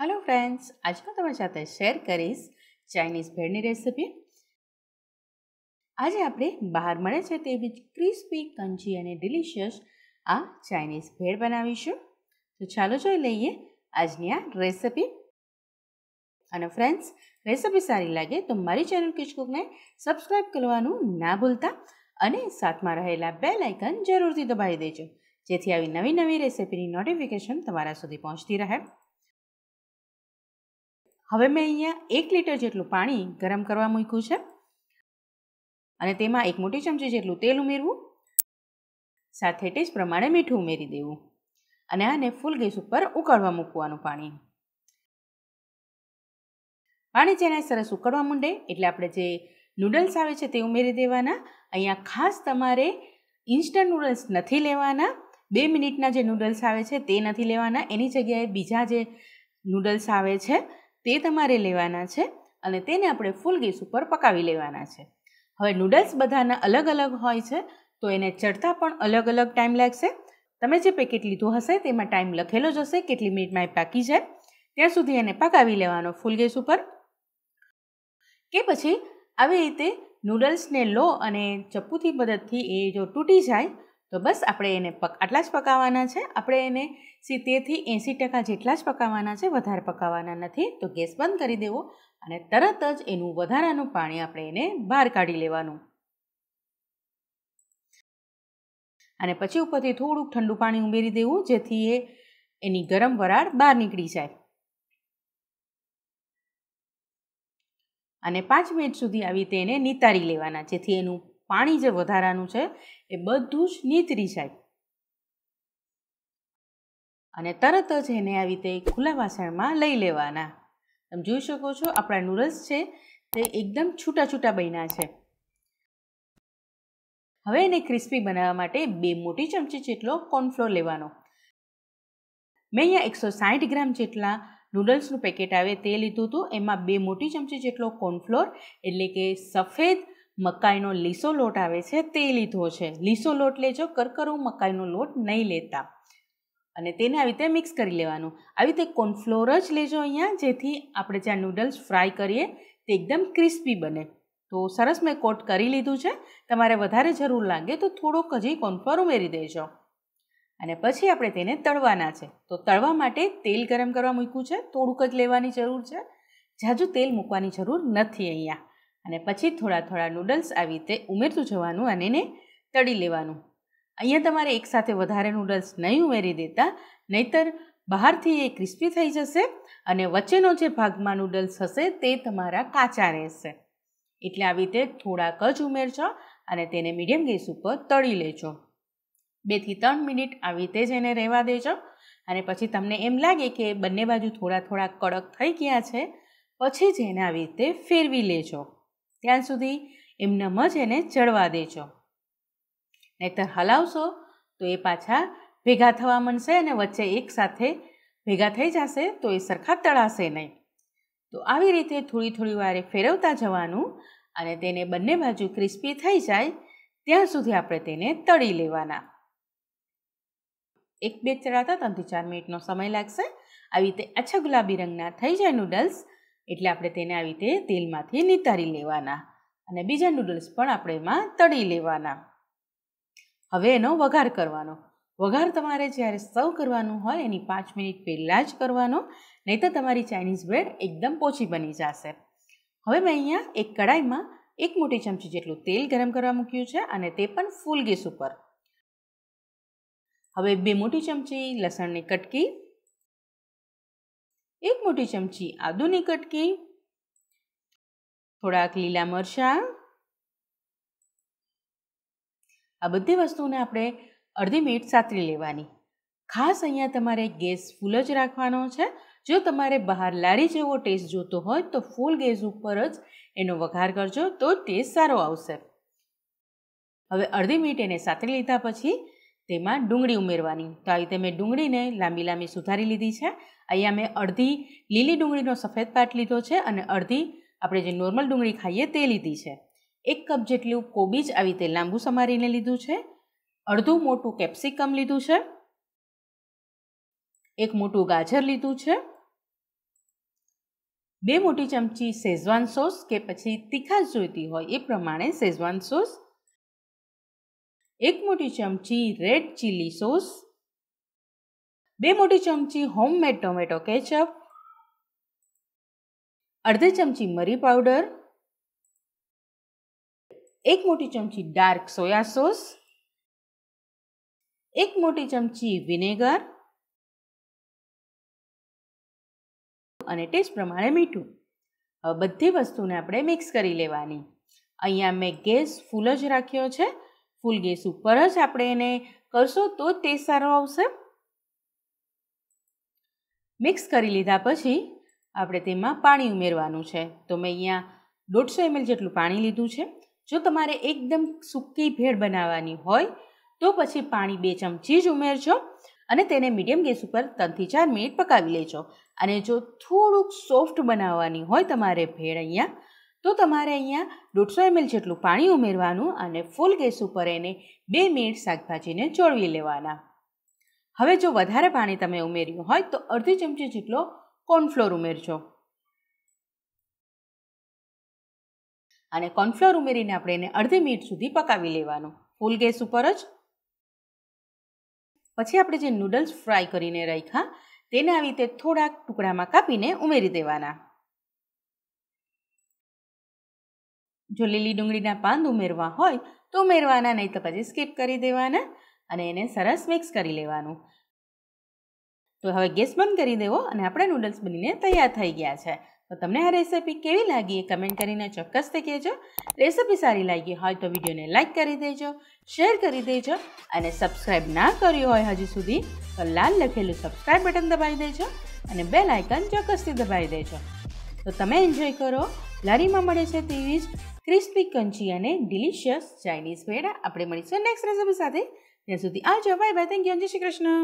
hello friends આજે હું તમારી સાથે શેર કરીશ ચાઇનીઝ ભેળની રેસીપી આજે આપણે બહાર મળે છે તેવી જ ક્રિસ્પી કંચી અને ડિલિશિયસ આ ચાઇનીઝ ભેળ બનાવીશું તો ચાલો જોઈ લઈએ આજની આ રેસીપી અને ફ્રેન્ડ્સ રેસીપી સારી લાગે તો મારી ચેનલ કિચકુકને સબસ્ક્રાઈબ કરવાનું ના ભૂલતા અને સાથમાં રહેલા બે લાઇકન જરૂરથી દબાવી દેજો જેથી આવી નવી નવી રેસીપીની નોટિફિકેશન તમારા સુધી પહોંચતી રહે હવે મેં અહીંયા એક લીટર જેટલું પાણી ગરમ કરવા મૂક્યું છે અને તેમાં એક મોટી ચમચી જેટલું તેલ ઉમેરવું સાથે ટેસ્ટ પ્રમાણે મીઠું ઉમેરી દેવું અને આને ફૂલ ગેસ ઉપર ઉકળવા મૂકવાનું પાણી પાણી જેને સરસ ઉકળવા માંડે એટલે આપણે જે નૂડલ્સ આવે છે તે ઉમેરી દેવાના અહીંયા ખાસ તમારે ઇન્સ્ટન્ટ નૂડલ્સ નથી લેવાના બે મિનિટના જે નૂડલ્સ આવે છે તે નથી લેવાના એની જગ્યાએ બીજા જે નૂડલ્સ આવે છે તે તમારે લેવાના છે અને તેને આપણે ફૂલ ગેસ ઉપર પકાવી લેવાના છે હવે નૂડલ્સ બધાના અલગ અલગ હોય છે તો એને ચડતા પણ અલગ અલગ ટાઈમ લાગશે તમે જે પેકેટ લીધું હશે તેમાં ટાઈમ લખેલો જ હશે કેટલી મિનિટમાં એ પાકી જાય ત્યાં સુધી એને પકાવી લેવાનો ફૂલ ગેસ ઉપર કે પછી આવી રીતે નૂડલ્સને લો અને ચપ્પુથી મદદથી એ જો તૂટી જાય તો બસ આપણે એને પક આટલા જ પકાવવાના છે આપણે એને સિત્તેરથી એંસી ટકા જેટલા જ પકાવવાના છે વધારે પકાવવાના નથી તો ગેસ બંધ કરી દેવો અને તરત જ એનું વધારાનું પાણી આપણે એને બહાર કાઢી લેવાનું અને પછી ઉપરથી થોડુંક ઠંડુ પાણી ઉમેરી દેવું જેથી એ એની ગરમ વરાળ બહાર નીકળી જાય અને પાંચ મિનિટ સુધી આવી તેને નિતારી લેવાના જેથી એનું પાણી જે વધારાનું છે એ બધું જ નીતરી જાય અને તરત જ એને આવી રીતે ખુલ્લા વાસણમાં લઈ લેવાના તમે જોઈ શકો છો આપણા નૂડલ્સ છે તે એકદમ છૂટા છૂટા બન્યા છે હવે એને ક્રિસ્પી બનાવવા માટે બે મોટી ચમચી જેટલો કોર્નફ્લોર લેવાનો મેં અહીંયા એકસો સાઠ ગ્રામ જેટલા નૂડલ્સનું પેકેટ આવે તે લીધું હતું એમાં બે મોટી ચમચી જેટલો કોર્નફ્લોર એટલે કે સફેદ મકાઈનો લીસો લોટ આવે છે તે લીધો છે લીસો લોટ લેજો કરકરો મકાઈનો લોટ નહીં લેતા અને તેને આવી રીતે મિક્સ કરી લેવાનું આવી રીતે કોર્નફ્લોર જ લેજો અહીંયા જેથી આપણે જ્યાં નૂડલ્સ ફ્રાય કરીએ તે એકદમ ક્રિસ્પી બને તો સરસ મેં કોટ કરી લીધું છે તમારે વધારે જરૂર લાગે તો થોડોક હજી કોર્નફ્લોર ઉમેરી દેજો અને પછી આપણે તેને તળવાના છે તો તળવા માટે તેલ ગરમ કરવા મૂક્યું છે થોડુંક જ લેવાની જરૂર છે ઝાઝું તેલ મૂકવાની જરૂર નથી અહીંયા અને પછી થોડા થોડા નૂડલ્સ આવી રીતે ઉમેરતું જવાનું અને એને તળી લેવાનું અહીંયા તમારે એકસાથે વધારે નૂડલ્સ નહીં ઉમેરી દેતા નહીતર બહારથી એ ક્રિસ્પી થઈ જશે અને વચ્ચેનો જે ભાગમાં નૂડલ્સ હશે તે તમારા કાચા રહેશે એટલે આવી રીતે થોડાક જ ઉમેરજો અને તેને મીડિયમ ગેસ ઉપર તળી લેજો બેથી ત્રણ મિનિટ આવી રીતે જ એને રહેવા દેજો અને પછી તમને એમ લાગે કે બંને બાજુ થોડા થોડા કડક થઈ ગયા છે પછી જ એને આવી રીતે ફેરવી લેજો ત્યાં સુધી એમના મજ એને ચડવા દેજો નહીતર હલાવશો તો એ પાછા ભેગા થવા માંડશે અને વચ્ચે એકસાથે ભેગા થઈ જશે તો એ સરખા તળાશે નહીં તો આવી રીતે થોડી થોડી વારે ફેરવતા જવાનું અને તેને બંને બાજુ ક્રિસ્પી થઈ જાય ત્યાં સુધી આપણે તેને તળી લેવાના એક બે ચડાતા ત્રણથી ચાર મિનિટનો સમય લાગશે આવી રીતે આછા ગુલાબી રંગના થઈ જાય નૂડલ્સ એટલે આપણે તેને આવી રીતે તેલમાંથી નિતારી લેવાના અને બીજા નૂડલ્સ પણ આપણે એમાં તળી લેવાના હવે એનો વઘાર કરવાનો વઘાર તમારે જ્યારે સર્વ કરવાનું હોય એની પાંચ મિનિટ પહેલાં જ કરવાનો નહીં તો તમારી ચાઇનીઝ બ્રેડ એકદમ પોચી બની જશે હવે મેં અહીંયા એક કડાઈમાં એક મોટી ચમચી જેટલું તેલ ગરમ કરવા મૂક્યું છે અને તે પણ ફૂલ ગેસ ઉપર હવે બે મોટી ચમચી લસણની કટકી એક મોટી ચમચી આદુની કટકી થોડાક લીલા મરચાં આ બધી વસ્તુને આપણે અડધી મિનિટ સાતરી લેવાની ખાસ અહીંયા તમારે ગેસ ફૂલ જ રાખવાનો છે જો તમારે બહાર લારી જેવો ટેસ્ટ જોતો હોય તો ફૂલ ગેસ ઉપર જ એનો વઘાર કરજો તો ટેસ્ટ સારો આવશે હવે અડધી મિનિટ એને સાતરી લીધા પછી તેમાં ડુંગળી ઉમેરવાની તો આવી રીતે મેં ડુંગળીને લાંબી લાંબી સુધારી લીધી છે અહીંયા મેં અડધી લીલી ડુંગળીનો સફેદ પાટ લીધો છે અને અડધી આપણે જે નોર્મલ ડુંગળી ખાઈએ તે લીધી છે એક કપ જેટલું કોબીજ આવી રીતે લાંબુ સમારીને લીધું છે અડધું મોટું કેપ્સિકમ લીધું છે એક મોટું ગાજર લીધું છે બે મોટી ચમચી શેઝવાન સોસ કે પછી તીખા જોઈતી હોય એ પ્રમાણે શેઝવાન સોસ એક મોટી ચમચી રેડ ચીલી સોસ બે મોટી ચમચી હોમમેડ ટોમેટો કેચઅપ અડધી ચમચી મરી પાવડર એક મોટી ચમચી ડાર્ક સોયા સોસ એક મોટી ચમચી વિનેગર અને ટેસ્ટ પ્રમાણે મીઠું હવે બધી વસ્તુને આપણે મિક્સ કરી લેવાની અહીંયા મેં ગેસ ફૂલ જ રાખ્યો છે ફૂલ ગેસ ઉપર જ આપણે એને કરશો તો તે સારો આવશે મિક્સ કરી લીધા પછી આપણે તેમાં પાણી ઉમેરવાનું છે તો મેં અહીંયા દોઢસો એમએલ જેટલું પાણી લીધું છે જો તમારે એકદમ સૂકી ભેળ બનાવવાની હોય તો પછી પાણી બે ચમચી જ ઉમેરજો અને તેને મીડિયમ ગેસ ઉપર ત્રણથી ચાર મિનિટ પકાવી લેજો અને જો થોડુંક સોફ્ટ બનાવવાની હોય તમારે ભેળ અહીંયા તો તમારે અહીંયા દોઢસો એમએલ જેટલું પાણી ઉમેરવાનું અને ફૂલ ગેસ ઉપર એને બે મિનિટ શાકભાજીને ચોળવી લેવાના હવે જો વધારે પાણી તમે ઉમેર્યું હોય તો અડધી ચમચી જેટલો કોર્નફ્લોર ઉમેરજો અને કોર્નફ્લોર ઉમેરીને આપણે એને અડધી મિનિટ સુધી પકાવી લેવાનું ફૂલ ગેસ ઉપર જ પછી આપણે જે નૂડલ્સ ફ્રાય કરીને રાખ્યા તેને આવી રીતે થોડાક ટુકડામાં કાપીને ઉમેરી દેવાના જો લીલી ડુંગળીના પાન ઉમેરવા હોય તો ઉમેરવાના નહીં તો પછી સ્કીપ કરી દેવાના અને એને સરસ મિક્સ કરી લેવાનું તો હવે ગેસ બંધ કરી દેવો અને આપણે નૂડલ્સ બનીને તૈયાર થઈ ગયા છે તો તમને આ રેસિપી કેવી લાગી એ કમેન્ટ કરીને ચોક્કસથી કહેજો રેસિપી સારી લાગી હોય તો વિડીયોને લાઇક કરી દેજો શેર કરી દેજો અને સબસ્ક્રાઈબ ના કર્યું હોય હજી સુધી તો લાલ લખેલું સબસ્ક્રાઇબ બટન દબાવી દેજો અને બે લાઇકન ચોક્કસથી દબાવી દેજો તો તમે એન્જોય કરો લારીમાં મળે છે તેવી જ ક્રિસ્પી કંચી અને ડિલિશિયસ ચાઇનીઝ ભેળા આપણે મળીશું નેક્સ્ટ રેસીપી સાથે ત્યાં સુધી આવજો બાય બાય થેન્ક યુ જય શ્રી કૃષ્ણ